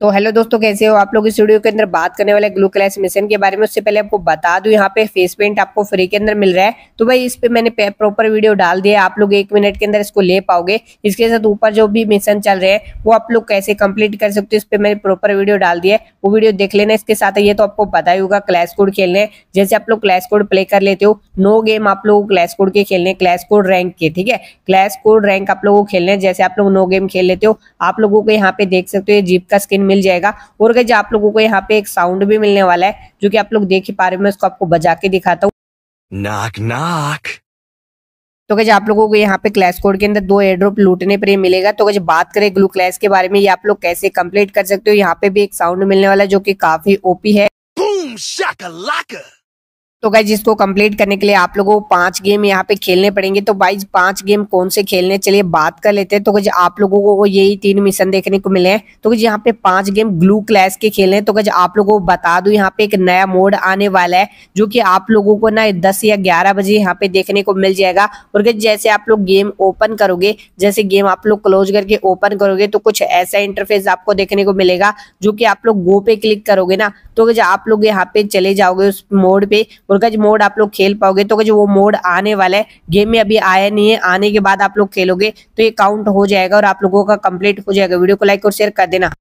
तो हेलो दोस्तों कैसे हो आप लोग इस वीडियो के अंदर बात करने वाले ग्लू क्लैश मिशन के बारे में उससे पहले आपको बता दूं यहाँ पे फेस पेंट आपको फ्री के अंदर मिल रहा है तो भाई इस पे मैंने प्रॉपर वीडियो डाल दिया आप लोग एक मिनट के अंदर इसको ले पाओगे इसके साथ ऊपर जो भी मिशन चल रहे हैं वो आप लोग कैसे कम्प्लीट कर सकते हो इस पर मैंने प्रॉपर वीडियो डाल दिया वो वीडियो देख लेना इसके साथ ये तो आपको पता ही होगा क्लैश कोड खेलने जैसे आप लोग क्लैश कोड प्ले कर लेते हो नो गेम आप लोग क्लैश कोड के खेलने क्लैश कोड रैंक के ठीक है क्लैश कोड रैंक आप लोगों को खेलने जैसे आप लोग नो गेम खेल लेते हो आप लोगों को यहाँ पे देख सकते हो जीप का स्किन मिल जाएगा और गई आप लोगों को यहाँ पे एक साउंड भी मिलने वाला है जो की आप लोग देख ही पा रहे हो मैं उसको आपको बजा के दिखाता हूँ नाक नाक तो कैसे आप लोगों को यहाँ पे क्लैश कोड के अंदर दो एयरड्रॉप लूटने पर ही मिलेगा तो कैसे बात करें ग्लू क्लैश के बारे में ये आप लोग कैसे कंप्लीट कर सकते हो यहाँ पे भी एक साउंड मिलने वाला है जो कि काफी ओपी है Boom, तो गाइज इसको कंप्लीट करने के लिए आप लोगों को पांच गेम यहाँ पे खेलने पड़ेंगे तो गाइज पांच गेम कौन से खेलने चलिए बात कर लेते हैं तो गाइज आप लोगों को यही तीन मिशन देखने को मिले हैं तो गाइज यहाँ पे पांच गेम ग्लू क्लैश के खेलने हैं तो गाइज आप लोगों को बता दू यहाँ पे एक नया मोड आने वाला है जो की आप लोगों को ना दस या ग्यारह बजे यहाँ पे देखने को मिल जाएगा और गाइज जैसे आप लोग गेम ओपन करोगे जैसे गेम आप लोग क्लोज करके ओपन करोगे तो कुछ ऐसा इंटरफेस आपको देखने को मिलेगा जो की आप लोग गो पे क्लिक करोगे ना तो गाइज आप लोग यहाँ पे चले जाओगे उस मोड पे और गज मोड आप लोग खेल पाओगे तो गज वो मोड आने वाला है गेम में अभी आया नहीं है आने के बाद आप लोग खेलोगे तो ये काउंट हो जाएगा और आप लोगों का कंप्लीट हो जाएगा वीडियो को लाइक और शेयर कर देना